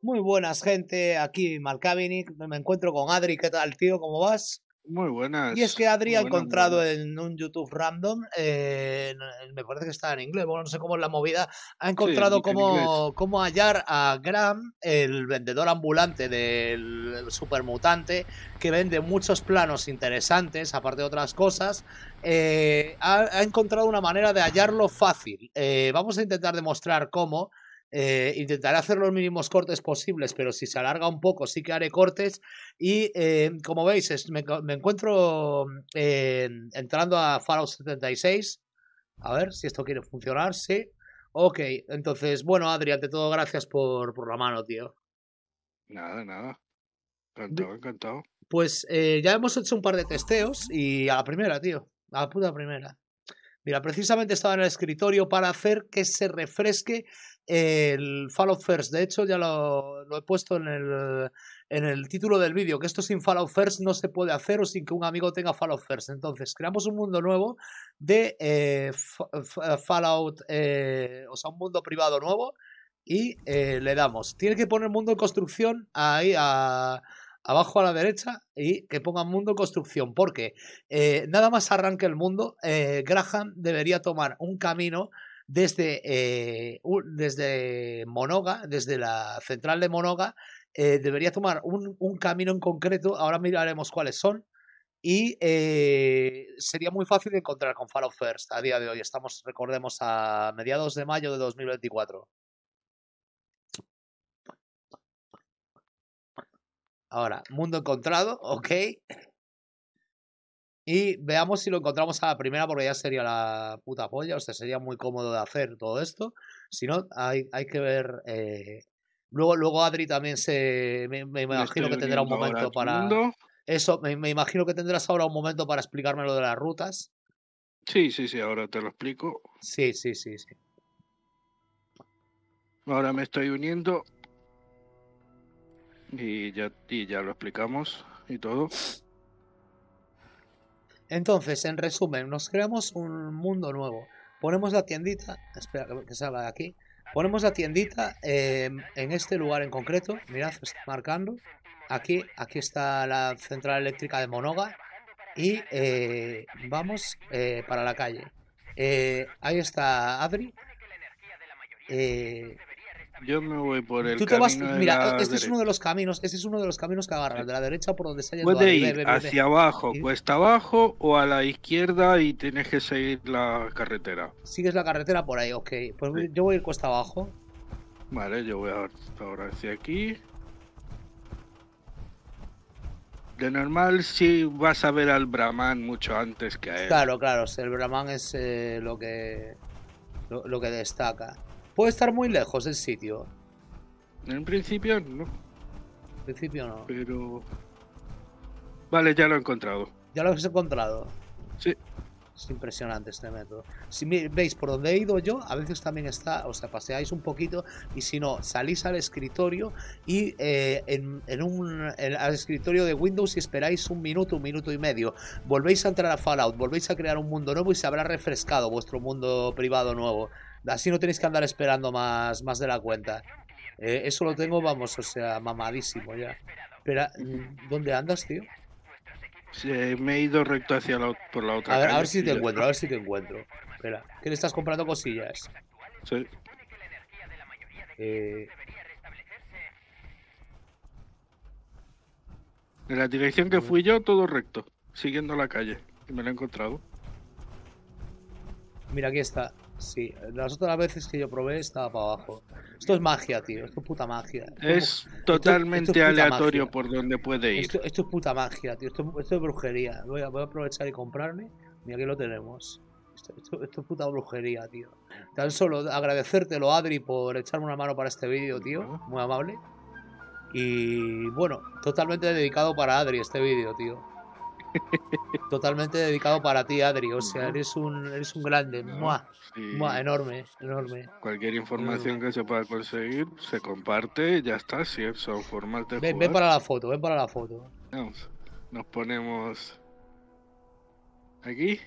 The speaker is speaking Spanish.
Muy buenas, gente. Aquí Malcavinic. Me encuentro con Adri. ¿Qué tal, tío? ¿Cómo vas? Muy buenas. Y es que Adri ha encontrado en un YouTube random, eh, me parece que está en inglés, bueno, no sé cómo es la movida, ha encontrado cómo, hallar a Graham, el vendedor ambulante del supermutante, que vende muchos planos interesantes, aparte de otras cosas. Eh, ha, encontrado una manera de hallarlo fácil. Eh, vamos a intentar demostrar cómo. Eh, intentaré hacer los mínimos cortes posibles, pero si se alarga un poco sí que haré cortes. Y eh, como veis, me, encuentro eh, entrando a Fallout 76. A ver si esto quiere funcionar, sí. Ok, entonces, bueno, Adrián, de todo, gracias por, por la mano, tío. Nada, nada. Encantado, encantado. Pues ya hemos hecho un par de testeos y a la primera, tío. A la puta primera. Mira, precisamente estaba en el escritorio para hacer que se refresque el Fallout First. De hecho, ya lo, he puesto en el, título del vídeo, que esto sin Fallout First no se puede hacer o sin que un amigo tenga Fallout First. Entonces, creamos un mundo nuevo de eh, Fallout, eh, o sea, un mundo privado nuevo y eh, le damos. Tiene que poner mundo en construcción ahí a abajo a la derecha y que pongan mundo construcción, porque eh, nada más arranque el mundo, eh, Graham debería tomar un camino desde, eh, desde Monoga, desde la central de Monoga, debería tomar un, camino en concreto, ahora miraremos cuáles son, y sería muy fácil encontrar con Fallout First a día de hoy, estamos, recordemos, a mediados de mayo de 2024. Ahora, mundo encontrado, ok. Y veamos si lo encontramos a la primera, porque ya sería la puta polla, o sea, sería muy cómodo de hacer todo esto. Si no, hay, hay que ver. Eh, luego, luego Adri también se. Me, imagino que tendrá un momento para. Eso, me, me imagino que tendrás ahora un momento para explicarme lo de las rutas. Sí, sí, sí, ahora te lo explico. Sí, sí, sí, sí. Ahora me estoy uniendo y ya, ya lo explicamos y todo. Entonces, en resumen, nos creamos un mundo nuevo. Ponemos la tiendita, espera que salga de aquí. Ponemos la tiendita em, en este lugar en concreto. Mirad, está marcando. Aquí, aquí está la central eléctrica de Monoga. Y eh, vamos eh, para la calle. Eh, ahí está Adri. Yo me voy por el mira, e-, este es uno de los caminos, este es uno de los caminos que agarras, de la derecha por donde se Puede ir hacia abajo, cuesta abajo o a la izquierda y tienes que seguir la carretera. Sigues la carretera por ahí, ok. Pues yo voy a ir cuesta abajo. Vale, yo voy ahora hacia aquí. De normal sí vas a ver al Brahman mucho antes que a él. Claro, claro, el Brahman es eh, lo que lo que destaca. Puede estar muy lejos el sitio. En principio no. En principio no. Pero. Vale, ya lo he encontrado. Ya lo has encontrado. Sí. Es impresionante este método. Si veis por donde he ido yo, a veces también está, o sea, paseáis un poquito y si no, salís al escritorio y eh, en, un, al escritorio de Windows y esperáis un minuto, un minuto y medio. Volvéis a entrar a Fallout, volvéis a crear un mundo nuevo y se habrá refrescado vuestro mundo privado nuevo. Así no tenéis que andar esperando más, más de la cuenta. Eh, eso lo tengo, vamos, o sea, mamadísimo ya. pero mm, ¿dónde andas, tío? me he ido recto hacia por la otra. A ver, calle, a ver si te encuentro, a ver si te encuentro. Espera, ¿qué le estás comprando cosillas. Sí. De eh, la dirección que mm. fui yo, todo recto, siguiendo la calle. Y me lo he encontrado. Mira, aquí está. Sí, las otras veces que yo probé estaba para abajo. Esto es magia, tío. Esto es puta magia. Es totalmente aleatorio por donde puede ir. Esto, es puta magia, tío. Esto, es brujería. Voy a, voy a, aprovechar y comprarme. Y aquí lo tenemos. Esto, es puta brujería, tío. Tan solo agradecértelo, Adri, por echarme una mano para este vídeo, tío. Muy amable. Y bueno, totalmente dedicado para Adri este vídeo, tío totalmente dedicado para ti, Adri. O sea, eres un, eres un grande. No, muah, Enorme, enorme. Cualquier información que se pueda conseguir se comparte ya está. Si son formas Ven, ven para la foto, ven para la foto. nos ponemos aquí.